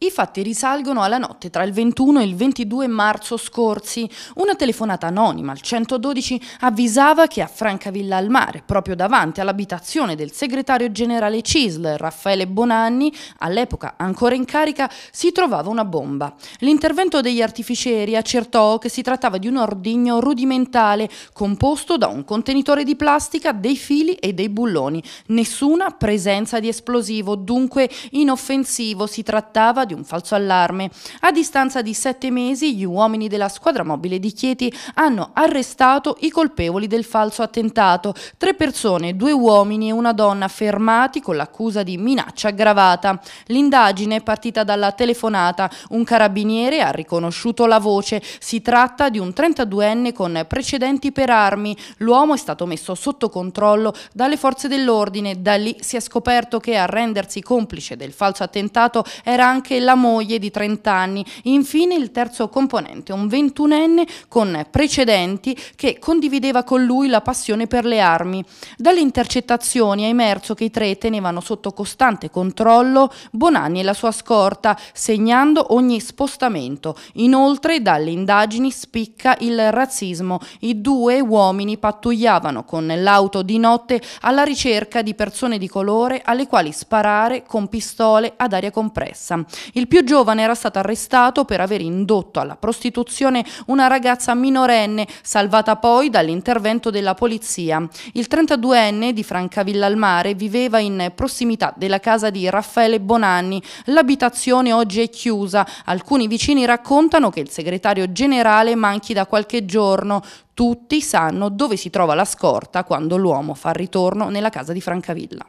I fatti risalgono alla notte tra il 21 e il 22 marzo scorsi. Una telefonata anonima al 112 avvisava che a Francavilla al Mare, proprio davanti all'abitazione del segretario generale CISL Raffaele Bonanni, all'epoca ancora in carica, si trovava una bomba. L'intervento degli artificieri accertò che si trattava di un ordigno rudimentale composto da un contenitore di plastica, dei fili e dei bulloni. Nessuna presenza di esplosivo, dunque inoffensivo, si trattava di di un falso allarme. A distanza di sette mesi gli uomini della squadra mobile di Chieti hanno arrestato i colpevoli del falso attentato. Tre persone, due uomini e una donna fermati con l'accusa di minaccia aggravata. L'indagine è partita dalla telefonata. Un carabiniere ha riconosciuto la voce. Si tratta di un 32enne con precedenti per armi. L'uomo è stato messo sotto controllo dalle forze dell'ordine. Da lì si è scoperto che a rendersi complice del falso attentato era anche la moglie di 30 anni. Infine il terzo componente, un ventunenne con precedenti che condivideva con lui la passione per le armi. Dalle intercettazioni è emerso che i tre tenevano sotto costante controllo Bonanni e la sua scorta, segnando ogni spostamento. Inoltre dalle indagini spicca il razzismo. I due uomini pattugliavano con l'auto di notte alla ricerca di persone di colore alle quali sparare con pistole ad aria compressa. Il più giovane era stato arrestato per aver indotto alla prostituzione una ragazza minorenne, salvata poi dall'intervento della polizia. Il 32enne di Francavilla al Mare viveva in prossimità della casa di Raffaele Bonanni. L'abitazione oggi è chiusa. Alcuni vicini raccontano che il segretario generale manchi da qualche giorno. Tutti sanno dove si trova la scorta quando l'uomo fa ritorno nella casa di Francavilla.